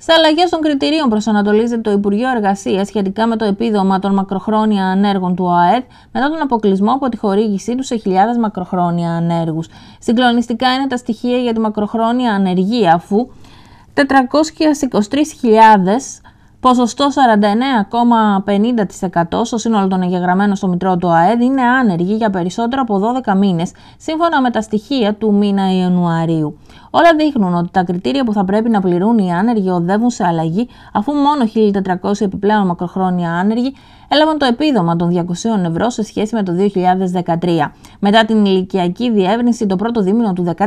Στα αλλαγές των κριτηρίων προσανατολίζεται το Υπουργείο Εργασίας σχετικά με το επίδομα των μακροχρόνια ανέργων του ΟΑΕΔ μετά τον αποκλεισμό από τη χορήγησή του σε χιλιάδες μακροχρόνια ανέργους. Συγκλονιστικά είναι τα στοιχεία για τη μακροχρόνια ανεργία, αφού 423.000 Ποσοστό 49,50% στο σύνολο των εγγεγραμμένων στο Μητρό του ΑΕΔ είναι άνεργοι για περισσότερο από 12 μήνες, σύμφωνα με τα στοιχεία του μήνα Ιανουαρίου. Όλα δείχνουν ότι τα κριτήρια που θα πρέπει να πληρούν οι άνεργοι οδεύουν σε αλλαγή, αφού μόνο 1.400 επιπλέον μακροχρόνια άνεργοι έλαβαν το επίδομα των 200 ευρώ σε σχέση με το 2013, μετά την ηλικιακή διεύρυνση το πρώτο δίμηνο του 2014.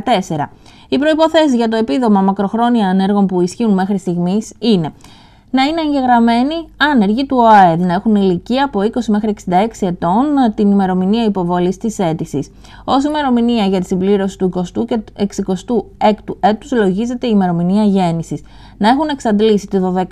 Οι προποθέσει για το επίδομα μακροχρόνια ανέργων που ισχύουν μέχρι στιγμής είναι να είναι εγγεγραμμένοι άνεργοι του ΟΑΕΔ, να έχουν ηλικία από 20 μέχρι 66 ετών ε, την ημερομηνία υποβολής της αίτησης. Ως ημερομηνία για τη συμπλήρωση του 20ου και 66ου έτους λογίζεται η ημερομηνία γέννησης. Να έχουν εξαντλήσει τη 12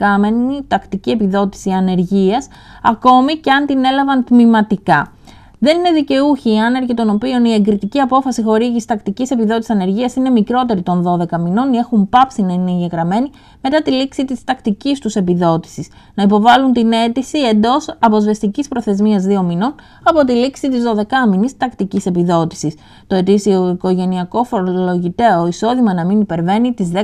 τακτική επιδότηση ανεργίας, ακόμη και αν την έλαβαν τμηματικά. Δεν είναι δικαιούχοι οι άνεργοι των οποίων η εγκριτική απόφαση χορήγηση τακτικής επιδότησης ανεργίας είναι μικρότερη των 12 μηνών ή έχουν πάψει να είναι εγγεγραμμένοι μετά τη λήξη της τακτικής τους επιδότησης, να υποβάλουν την αίτηση εντός αποσβεστικής προθεσμίας 2 μηνών από τη λήξη της 12μηνη τακτικής επιδότησης. Το ετήσιο οικογενειακό φορολογητέο εισόδημα να μην υπερβαίνει τις 10.000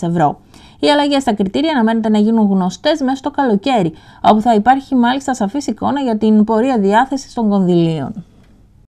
ευρώ. Οι αλλαγές στα κριτήρια αναμένεται να γίνουν γνωστές μέσα στο καλοκαίρι, όπου θα υπάρχει μάλιστα σαφής εικόνα για την πορεία διάθεσης των κονδυλίων.